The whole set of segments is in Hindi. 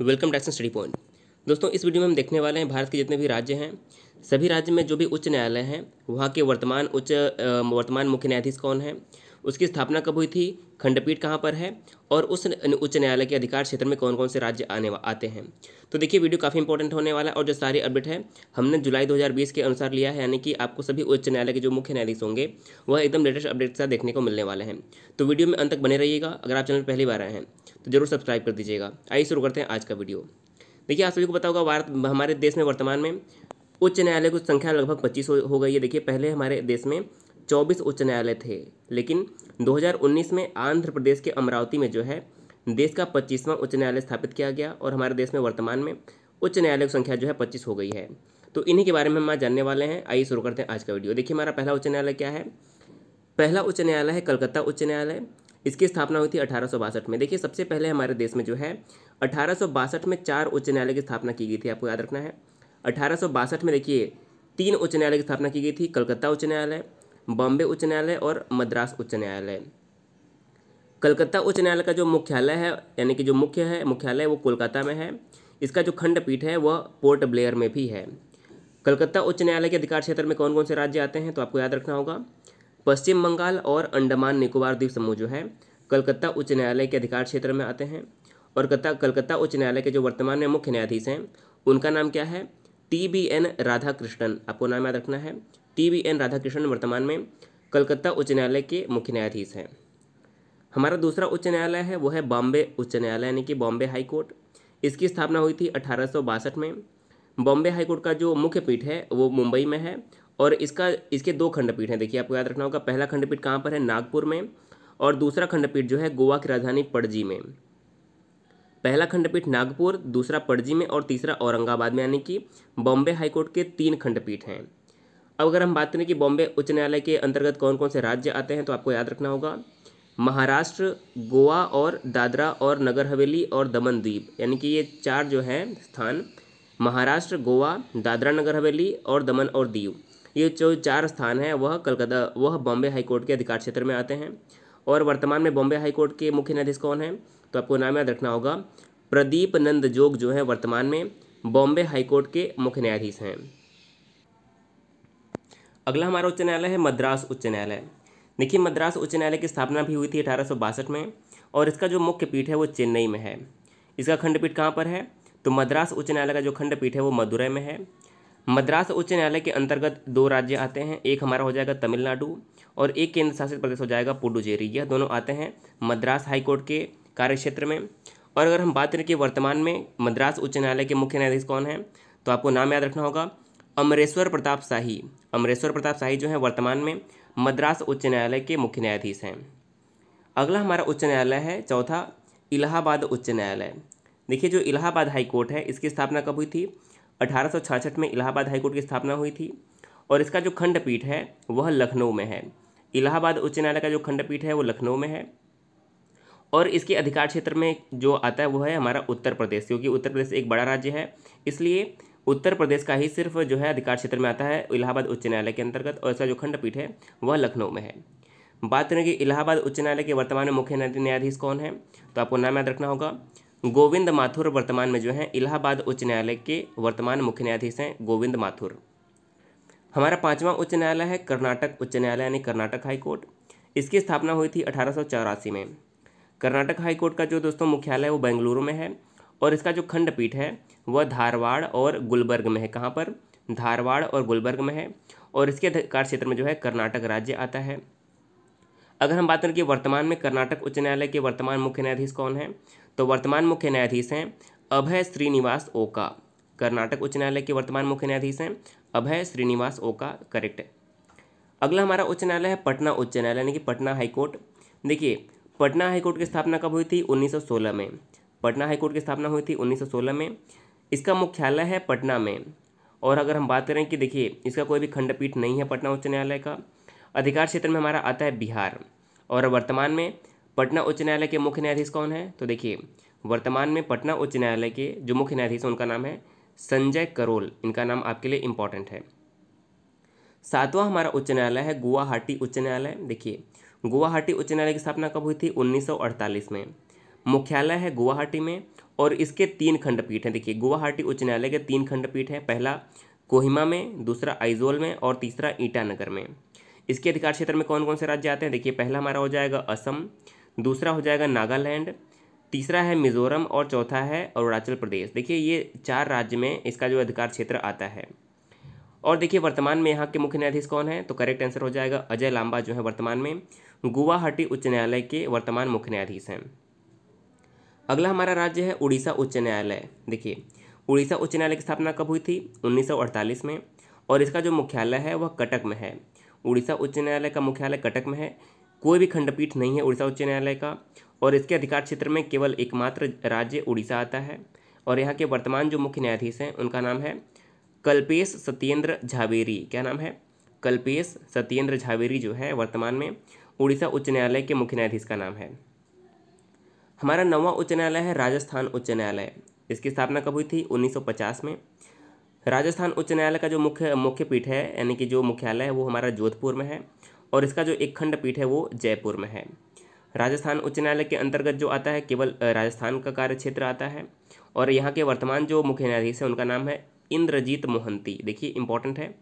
वेलकम टैक्स स्टडी पॉइंट दोस्तों इस वीडियो में हम देखने वाले हैं भारत के जितने भी राज्य हैं सभी राज्य में जो भी उच्च न्यायालय हैं वहाँ के वर्तमान उच्च वर्तमान मुख्य न्यायाधीश कौन है उसकी स्थापना कब हुई थी खंडपीठ कहाँ पर है और उस उच्च न्यायालय के अधिकार क्षेत्र में कौन कौन से राज्य आने आते हैं तो देखिए वीडियो काफ़ी इंपॉर्टेंट होने वाला है और जो सारी अपडेट है हमने जुलाई 2020 के अनुसार लिया है यानी कि आपको सभी उच्च न्यायालय के जो मुख्य न्यायाधीश होंगे वह एकदम लेटेस्ट अपडेट के साथ देखने को मिलने वाले हैं तो वीडियो में अंत तक बने रहिएगा अगर आप चैनल पहली बार आए हैं तो जरूर सब्सक्राइब कर दीजिएगा आइए शुरू करते हैं आज का वीडियो देखिए आप सभी को पता भारत हमारे देश में वर्तमान में उच्च न्यायालय की संख्या लगभग पच्चीस हो, गई है देखिए पहले हमारे देश में चौबीस उच्च न्यायालय थे लेकिन दो में आंध्र प्रदेश के अमरावती में जो है देश का पच्चीसवां उच्च न्यायालय स्थापित किया गया और हमारे देश में वर्तमान में उच्च न्यायालय की संख्या जो है पच्चीस हो गई है तो इन्हीं के बारे में हम आज जानने वाले हैं आइए शुरू करते हैं आज का वीडियो देखिए हमारा पहला उच्च न्यायालय क्या है पहला उच्च न्यायालय है कलकत्ता उच्च न्यायालय इसकी स्थापना हुई थी अठारह में देखिए सबसे पहले हमारे देश में जो है अठारह में चार उच्च न्यायालय की स्थापना की गई थी आपको याद रखना है अठारह में देखिए तीन उच्च न्यायालय की स्थापना की गई थी कलकत्ता उच्च न्यायालय बॉम्बे उच्च न्यायालय और मद्रास उच्च न्यायालय कलकत्ता उच्च न्यायालय का जो मुख्यालय है यानी कि जो मुख्य है मुख्यालय वो कोलकाता में है इसका जो खंडपीठ है वह पोर्ट ब्लेयर में भी है कलकत्ता उच्च न्यायालय के अधिकार क्षेत्र में कौन कौन से राज्य आते हैं तो आपको याद रखना होगा पश्चिम बंगाल और अंडमान निकोबार द्वीप समूह जो है कलकत्ता उच्च न्यायालय के अधिकार क्षेत्र में आते हैं और कत्ता कलकत्ता उच्च न्यायालय के जो वर्तमान में मुख्य न्यायाधीश हैं उनका नाम क्या है T B N Radha Krishnan आपको नाम याद रखना है T B N Radha Krishnan वर्तमान में कलकत्ता उच्च न्यायालय के मुख्य न्यायाधीश हैं हमारा दूसरा उच्च न्यायालय है वो है बॉम्बे उच्च न्यायालय यानी कि बॉम्बे हाई कोर्ट इसकी स्थापना हुई थी अठारह में बॉम्बे हाई कोर्ट का जो मुख्य पीठ है वो मुंबई में है और इसका इसके दो खंडपीठ हैं देखिए आपको याद रखना होगा पहला खंडपीठ कहाँ पर है नागपुर में और दूसरा खंडपीठ जो है गोवा की राजधानी पणजी में पहला खंडपीठ नागपुर दूसरा पणजी में और तीसरा औरंगाबाद में यानी कि बॉम्बे हाईकोर्ट के तीन खंडपीठ हैं अब अगर हम बात करें कि बॉम्बे उच्च न्यायालय के अंतर्गत कौन कौन से राज्य आते हैं तो आपको याद रखना होगा महाराष्ट्र गोवा और दादरा और नगर हवेली और दमन द्वीप यानी कि ये चार जो हैं स्थान महाराष्ट्र गोवा दादरा नगर हवेली और दमन और दीव ये जो चार स्थान हैं वह कलकत्ता वह बॉम्बे हाईकोर्ट के अधिकार क्षेत्र में आते हैं और वर्तमान में बॉम्बे हाईकोर्ट के मुख्य न्यायाधीश कौन हैं तो आपको नाम याद रखना होगा प्रदीप नंद जोग जो है वर्तमान में बॉम्बे हाईकोर्ट के मुख्य न्यायाधीश हैं अगला हमारा उच्च न्यायालय है मद्रास उच्च न्यायालय देखिए मद्रास उच्च न्यायालय की स्थापना भी हुई थी अठारह में और इसका जो मुख्य पीठ है वो चेन्नई में है इसका खंडपीठ कहाँ पर है तो मद्रास उच्च न्यायालय का जो खंडपीठ है वो मदुरई में है मद्रास उच्च न्यायालय के अंतर्गत दो राज्य आते हैं एक हमारा हो जाएगा तमिलनाडु और एक केंद्र शासित प्रदेश हो जाएगा पुडुचेरी यह दोनों आते हैं मद्रास हाईकोर्ट के कार्यक्षेत्र में और अगर हम बात करें कि वर्तमान में मद्रास उच्च न्यायालय के मुख्य न्यायाधीश कौन हैं तो आपको नाम याद रखना होगा अमरेश्वर प्रताप शाही अमरेश्वर प्रताप शाही जो है वर्तमान में मद्रास उच्च न्यायालय के मुख्य न्यायाधीश हैं अगला हमारा उच्च न्यायालय है चौथा इलाहाबाद उच्च न्यायालय देखिए जो इलाहाबाद हाई कोर्ट है इसकी स्थापना कब हुई थी अठारह में इलाहाबाद हाईकोर्ट की स्थापना हुई थी और इसका जो खंडपीठ है वह लखनऊ में है इलाहाबाद उच्च न्यायालय का जो खंडपीठ है वो लखनऊ में है और इसके अधिकार क्षेत्र में जो आता है वो है हमारा उत्तर प्रदेश क्योंकि उत्तर प्रदेश एक बड़ा राज्य है इसलिए उत्तर प्रदेश का ही सिर्फ जो है अधिकार क्षेत्र में आता है इलाहाबाद उच्च न्यायालय के अंतर्गत और इसका जो खंडपीठ है वह लखनऊ में है बात करेंगे इलाहाबाद उच्च न्यायालय के वर्तमान में मुख्य न्यायाधीश कौन है तो आपको नाम याद रखना होगा गोविंद माथुर वर्तमान में जो हैं इलाहाबाद उच्च न्यायालय के वर्तमान मुख्य न्यायाधीश हैं गोविंद माथुर हमारा पांचवा उच्च न्यायालय है कर्नाटक उच्च न्यायालय यानी कर्नाटक हाई कोर्ट इसकी स्थापना हुई थी अठारह में कर्नाटक हाई कोर्ट का जो दोस्तों मुख्यालय वो बेंगलुरु में है और इसका जो खंडपीठ है वह धारवाड़ और गुलबर्ग में है कहाँ पर धारवाड़ और गुलबर्ग में है और इसके अधिकार क्षेत्र में जो है कर्नाटक राज्य आता है अगर हम बात करें कि वर्तमान में कर्नाटक उच्च न्यायालय के वर्तमान मुख्य न्यायाधीश कौन है तो वर्तमान मुख्य न्यायाधीश हैं अभय श्रीनिवास ओका कर्नाटक उच्च न्यायालय के वर्तमान मुख्य न्यायाधीश हैं अभय श्रीनिवास ओका करेक्ट है अगला हमारा उच्च न्यायालय है पटना उच्च न्यायालय यानी कि पटना हाईकोर्ट देखिए पटना हाईकोर्ट की स्थापना कब हुई थी 1916 में पटना हाईकोर्ट की स्थापना हुई थी 1916 में इसका मुख्यालय है पटना में और अगर हम बात करें कि देखिए इसका कोई भी खंडपीठ नहीं है पटना उच्च न्यायालय का अधिकार क्षेत्र में हमारा आता है बिहार और वर्तमान में पटना उच्च न्यायालय के मुख्य न्यायाधीश कौन है तो देखिए वर्तमान में पटना उच्च न्यायालय के जो मुख्य न्यायाधीश हैं उनका नाम है संजय करोल इनका नाम आपके लिए इम्पॉर्टेंट है सातवां हमारा उच्च न्यायालय है गुवाहाटी उच्च न्यायालय देखिए गुवाहाटी उच्च न्यायालय की स्थापना कब हुई थी 1948 में मुख्यालय है गुवाहाटी में और इसके तीन खंडपीठ हैं देखिए गुवाहाटी उच्च न्यायालय के तीन खंडपीठ हैं पहला कोहिमा में दूसरा आइजोल में और तीसरा ईटानगर में इसके अधिकार क्षेत्र में कौन कौन से राज्य आते हैं देखिए पहला हमारा हो जाएगा असम दूसरा हो जाएगा नागालैंड तीसरा है मिज़ोरम और चौथा है अरुणाचल प्रदेश देखिए ये चार राज्य में इसका जो अधिकार क्षेत्र आता है और देखिए वर्तमान में यहाँ के मुख्य न्यायाधीश कौन है तो करेक्ट आंसर हो जाएगा अजय लांबा जो है वर्तमान में गुवाहाटी उच्च न्यायालय के वर्तमान मुख्य न्यायाधीश हैं अगला हमारा राज्य है उड़ीसा उच्च न्यायालय देखिए उड़ीसा उच्च न्यायालय की स्थापना कब हुई थी 1948 में और इसका जो मुख्यालय है वह कटक में है उड़ीसा उच्च न्यायालय का मुख्यालय कटक में है कोई भी खंडपीठ नहीं है उड़ीसा उच्च न्यायालय का और इसके अधिकार क्षेत्र में केवल एकमात्र राज्य उड़ीसा आता है और यहाँ के वर्तमान जो मुख्य न्यायाधीश हैं उनका नाम है कल्पेश सत्येंद्र झावेरी क्या नाम है कल्पेश सत्येंद्र झावेरी जो है वर्तमान में उड़ीसा उच्च न्यायालय के मुख्य न्यायाधीश का नाम है हमारा नवा उच्च न्यायालय है राजस्थान उच्च न्यायालय इसकी स्थापना कब हुई थी 1950 में राजस्थान उच्च न्यायालय का जो मुख्य मुख्य पीठ है यानी कि जो मुख्यालय है वो हमारा जोधपुर में है और इसका जो एक खंडपीठ है वो जयपुर में है राजस्थान उच्च न्यायालय के अंतर्गत जो आता है केवल राजस्थान का कार्य क्षेत्र आता है और यहाँ के वर्तमान जो मुख्य न्यायाधीश है उनका नाम है इंद्रजीत मोहंती देखिए इंपॉर्टेंट है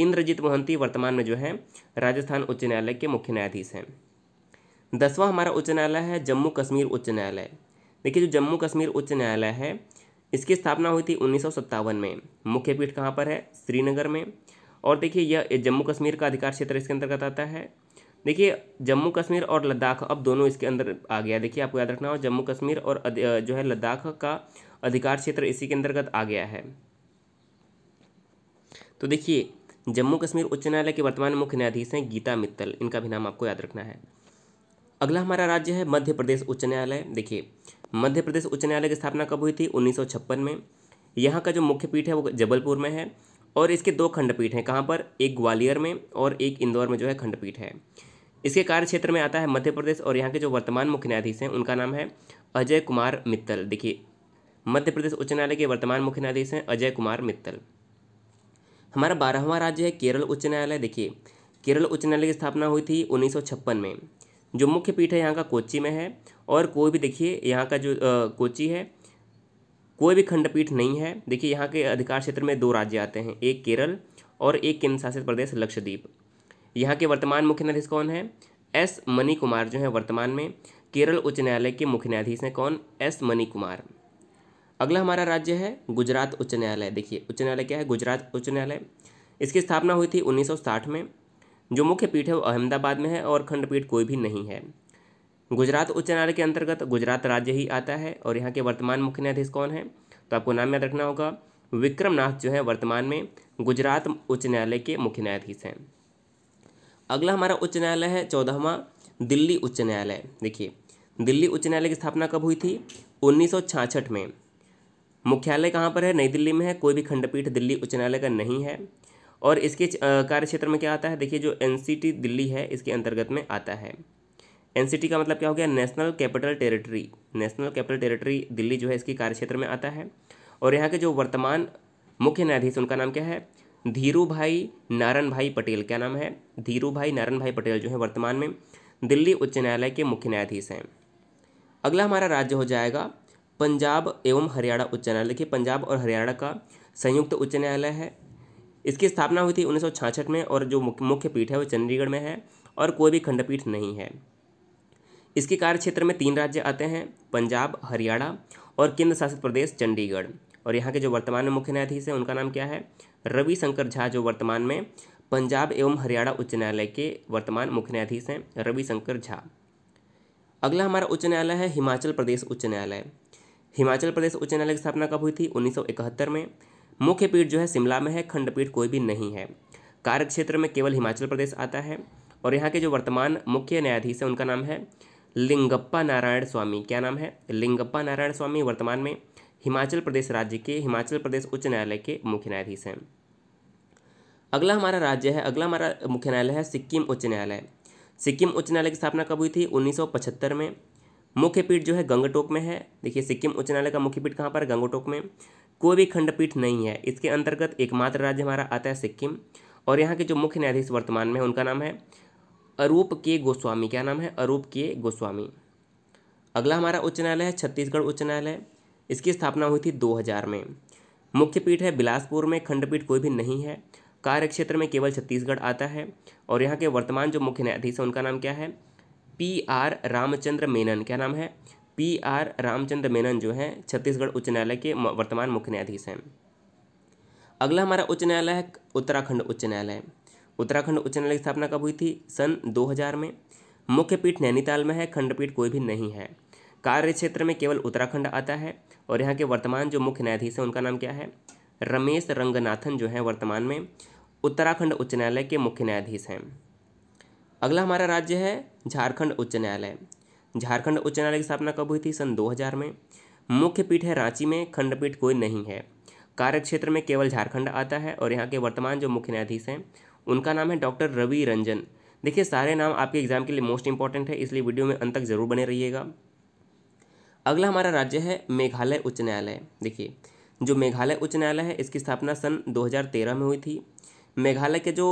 इंद्रजीत मोहंती वर्तमान में जो है राजस्थान उच्च न्यायालय के मुख्य न्यायाधीश हैं दसवां हमारा उच्च न्यायालय है जम्मू कश्मीर उच्च न्यायालय देखिए जो जम्मू कश्मीर उच्च न्यायालय है इसकी स्थापना हुई थी उन्नीस में मुख्य पीठ कहाँ पर है श्रीनगर में और देखिए यह जम्मू कश्मीर का अधिकार क्षेत्र इसके अंतर्गत आता है देखिए जम्मू कश्मीर और लद्दाख अब दोनों इसके अंदर आ गया देखिए आपको याद रखना हो जम्मू कश्मीर और जो है लद्दाख का अधिकार क्षेत्र इसी के अंतर्गत आ गया है तो देखिए जम्मू कश्मीर उच्च न्यायालय के वर्तमान मुख्य न्यायाधीश हैं गीता मित्तल इनका भी नाम आपको याद रखना है अगला हमारा राज्य है मध्य प्रदेश उच्च न्यायालय देखिए मध्य प्रदेश उच्च न्यायालय की स्थापना कब हुई थी उन्नीस में यहाँ का जो मुख्य पीठ है वो जबलपुर में है और इसके दो खंडपीठ हैं कहाँ पर एक ग्वालियर में और एक इंदौर में जो है खंडपीठ है इसके कार्य क्षेत्र में आता है मध्य प्रदेश और यहाँ के जो वर्तमान मुख्य न्यायाधीश हैं उनका नाम है अजय कुमार मित्तल देखिए मध्य प्रदेश उच्च न्यायालय के वर्तमान मुख्य न्यायाधीश हैं अजय कुमार मित्तल हमारा बारहवां राज्य है केरल उच्च न्यायालय देखिए केरल उच्च न्यायालय की स्थापना हुई थी उन्नीस में जो मुख्य पीठ है यहाँ का कोच्ची में है और कोई भी देखिए यहाँ का जो कोची है कोई भी खंडपीठ नहीं है देखिए यहाँ के अधिकार क्षेत्र में दो राज्य आते हैं एक केरल और एक केंद्र शासित प्रदेश लक्षद्वीप यहाँ के वर्तमान मुख्य न्यायाधीश कौन है एस मनी कुमार जो है वर्तमान में केरल उच्च न्यायालय के मुख्य न्यायाधीश हैं कौन एस मनी कुमार अगला हमारा राज्य है गुजरात उच्च न्यायालय देखिए उच्च न्यायालय क्या है गुजरात उच्च न्यायालय इसकी स्थापना हुई थी 1960 में जो मुख्य पीठ है वो अहमदाबाद में है और खंडपीठ कोई भी नहीं है गुजरात उच्च न्यायालय के अंतर्गत गुजरात राज्य ही आता है और यहाँ के वर्तमान मुख्य न्यायाधीश कौन है तो आपको नाम याद रखना होगा विक्रमनाथ जो है वर्तमान में गुजरात उच्च न्यायालय के मुख्य न्यायाधीश हैं अगला हमारा उच्च न्यायालय है चौदहवा दिल्ली उच्च न्यायालय देखिए दिल्ली उच्च न्यायालय की स्थापना कब हुई थी उन्नीस में मुख्यालय कहाँ पर है नई दिल्ली में है कोई भी खंडपीठ दिल्ली उच्च न्यायालय का नहीं है और इसके कार्य क्षेत्र में क्या आता है देखिए जो एन दिल्ली है इसके अंतर्गत में आता है एनसीटी का मतलब क्या हो गया national capital territory national capital territory Delhi जो है इसकी कार्यक्षेत्र में आता है और यहाँ के जो वर्तमान मुख्य न्यायाधीश उनका नाम क्या है धीरू भाई नारायण भाई पटेल क्या नाम है धीरू भाई नारायण भाई पटेल जो है वर्तमान में दिल्ली उच्च न्यायालय के मुख्य न्यायाधीश हैं अगला हमारा राज्य हो जाएगा पंजाब एवं हरियाणा उच्च न्यायालय देखिए पंजाब और हरियाणा का संयुक्त उच्च न्यायालय है इसकी स्थापना हुई थी उन्नीस में और जो मुख्य पीठ है वो चंडीगढ़ में है और कोई भी खंडपीठ नहीं है इसके कार्य क्षेत्र में तीन राज्य आते हैं पंजाब हरियाणा और केंद्र शासित प्रदेश चंडीगढ़ और यहाँ के जो वर्तमान में मुख्य न्यायाधीश हैं उनका नाम क्या है रविशंकर झा जो वर्तमान में पंजाब एवं हरियाणा उच्च न्यायालय के वर्तमान मुख्य न्यायाधीश हैं रविशंकर झा अगला हमारा उच्च न्यायालय है हिमाचल प्रदेश उच्च न्यायालय हिमाचल प्रदेश उच्च न्यायालय की स्थापना कब हुई थी 1971 में मुख्य पीठ जो है शिमला में है खंडपीठ कोई भी नहीं है कार्य क्षेत्र में केवल हिमाचल प्रदेश आता है और यहाँ के जो वर्तमान मुख्य न्यायाधीश हैं उनका नाम है लिंगप्पा नारायण स्वामी क्या नाम है लिंगप्पा नारायण स्वामी वर्तमान में हिमाचल प्रदेश राज्य के हिमाचल प्रदेश उच्च न्यायालय के मुख्य न्यायाधीश हैं अगला हमारा राज्य है अगला हमारा मुख्य न्यायालय है सिक्किम उच्च न्यायालय सिक्किम उच्च न्यायालय की स्थापना कब हुई थी 1975 में मुख्य पीठ जो है गंगटोक में है देखिए सिक्किम उच्च न्यायालय का मुख्य पीठ कहाँ पर है गंगटोक में कोई भी खंडपीठ नहीं है इसके अंतर्गत एकमात्र राज्य हमारा आता है सिक्किम और यहाँ के जो मुख्य न्यायाधीश वर्तमान में उनका नाम है अरूप के गोस्वामी क्या नाम है अरूप के गोस्वामी अगला हमारा उच्च न्यायालय है छत्तीसगढ़ उच्च न्यायालय इसकी स्थापना हुई थी 2000 में मुख्य पीठ है बिलासपुर में खंडपीठ कोई भी नहीं है कार्य क्षेत्र में केवल छत्तीसगढ़ आता है और यहाँ के वर्तमान जो मुख्य न्यायाधीश हैं उनका नाम क्या है पी आर रामचंद्र मेनन क्या नाम है पी आर रामचंद्र मेनन जो है छत्तीसगढ़ उच्च न्यायालय के वर्तमान मुख्य न्यायाधीश हैं अगला हमारा उच्च न्यायालय है उत्तराखंड उच्च न्यायालय उत्तराखंड उच्च न्यायालय की स्थापना कब हुई थी सन 2000 में मुख्य पीठ नैनीताल में है खंडपीठ कोई भी नहीं है कार्य क्षेत्र में केवल उत्तराखंड आता है और यहाँ के वर्तमान जो मुख्य न्यायाधीश हैं उनका नाम क्या है रमेश रंगनाथन जो है वर्तमान में उत्तराखंड उच्च न्यायालय के मुख्य न्यायाधीश हैं अगला हमारा राज्य है झारखंड उच्च न्यायालय झारखंड उच्च न्यायालय की स्थापना कब हुई थी सन 2000 में मुख्य पीठ है रांची में खंडपीठ कोई नहीं है कार्यक्षेत्र में केवल झारखंड आता है और यहाँ के वर्तमान जो मुख्य न्यायाधीश हैं उनका नाम है डॉक्टर रवि रंजन देखिए सारे नाम आपके एग्जाम के लिए मोस्ट इंपॉर्टेंट है इसलिए वीडियो में अंत तक जरूर बने रहिएगा अगला हमारा राज्य है मेघालय उच्च न्यायालय देखिए जो मेघालय उच्च न्यायालय है इसकी स्थापना सन 2013 में हुई थी मेघालय के जो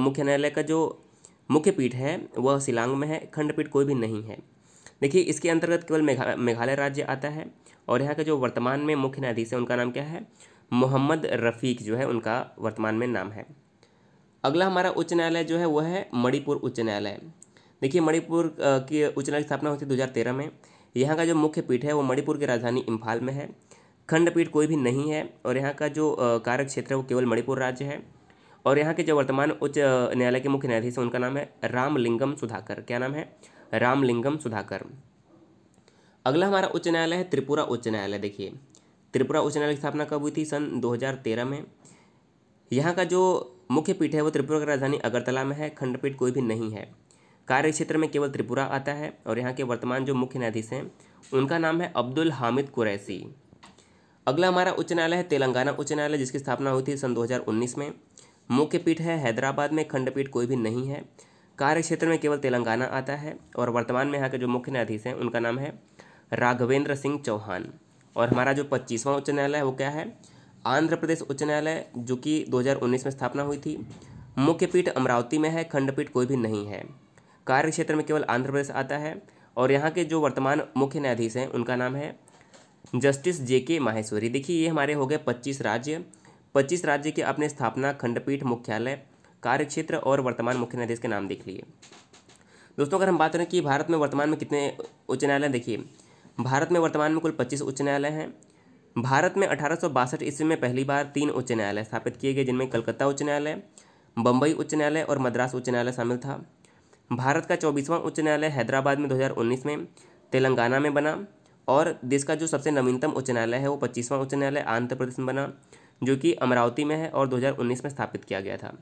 मुख्य न्यायालय का जो मुख्य पीठ है वह शिलांग में है खंडपीठ कोई भी नहीं है देखिए इसके अंतर्गत केवल मेघा मेघालय राज्य आता है और यहाँ के जो वर्तमान में मुख्य न्यायाधीश है उनका नाम क्या है मोहम्मद रफ़ीक जो है उनका वर्तमान में नाम है अगला हमारा उच्च न्यायालय जो है वह है मणिपुर उच्च न्यायालय देखिए मणिपुर की उच्च न्यायालय की स्थापना हुई थी दो में यहाँ का जो मुख्य पीठ है वो मणिपुर की राजधानी इम्फाल में है खंडपीठ कोई भी नहीं है और यहाँ का जो कार्य क्षेत्र है वो केवल मणिपुर राज्य है और यहाँ के जो वर्तमान उच्च न्यायालय के मुख्य न्यायाधीश हैं उनका नाम है रामलिंगम सुधाकर क्या नाम है रामलिंगम सुधाकर अगला हमारा उच्च न्यायालय है त्रिपुरा उच्च न्यायालय देखिए त्रिपुरा उच्च न्यायालय की स्थापना कब हुई थी सन 2013 में यहाँ का जो मुख्य पीठ है वो त्रिपुरा की राजधानी अगरतला में है खंडपीठ कोई भी नहीं है कार्य क्षेत्र में केवल त्रिपुरा आता है और यहाँ के वर्तमान जो मुख्य न्यायाधीश हैं उनका नाम है अब्दुल हामिद कुरैसी अगला हमारा उच्च न्यायालय है तेलंगाना उच्च न्यायालय जिसकी स्थापना हुई थी सन 2019 में मुख्य पीठ है हैदराबाद में खंडपीठ कोई भी नहीं है कार्य क्षेत्र में केवल तेलंगाना आता है और वर्तमान में यहाँ के जो मुख्य न्यायाधीश हैं उनका नाम है राघवेंद्र सिंह चौहान और हमारा जो पच्चीसवां उच्च न्यायालय है वो क्या है आंध्र प्रदेश उच्च न्यायालय जो कि 2019 में स्थापना हुई थी मुख्य पीठ अमरावती में है खंडपीठ कोई भी नहीं है कार्य क्षेत्र में केवल आंध्र प्रदेश आता है और यहाँ के जो वर्तमान मुख्य न्यायाधीश हैं उनका नाम है जस्टिस जे के माहेश्वरी देखिए ये हमारे हो गए पच्चीस राज्य पच्चीस राज्य के अपने स्थापना खंडपीठ मुख्यालय कार्यक्षेत्र और वर्तमान मुख्य न्यायाधीश के नाम देख लिए दोस्तों अगर हम बात करें कि भारत में वर्तमान में कितने उच्च न्यायालय देखिए भारत में वर्तमान में कुल पच्चीस उच्च न्यायालय हैं भारत में अठारह ईस्वी में पहली बार तीन उच्च न्यायालय स्थापित किए गए जिनमें कलकत्ता उच्च न्यायालय बम्बई उच्च न्यायालय और मद्रास उच्च न्यायालय शामिल था भारत का चौबीसवां उच्च न्यायालय हैदराबाद में 2019 में तेलंगाना में बना और देश का जो सबसे नवीनतम उच्च न्यायालय है वो पच्चीसवां उच्च न्यायालय आंध्र प्रदेश में बना जो कि अमरावती में है और 2019 में स्थापित किया गया था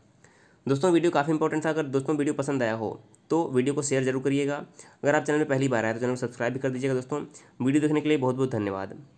दोस्तों वीडियो काफ़ी इंपॉर्टेंट था अगर दोस्तों वीडियो पसंद आया हो तो वीडियो को शेयर जरूर करिएगा अगर आप चैनल में पहली बार आए तो चैनल को सब्सक्राइब भी कर दीजिएगा दोस्तों वीडियो देखने के लिए बहुत बहुत धन्यवाद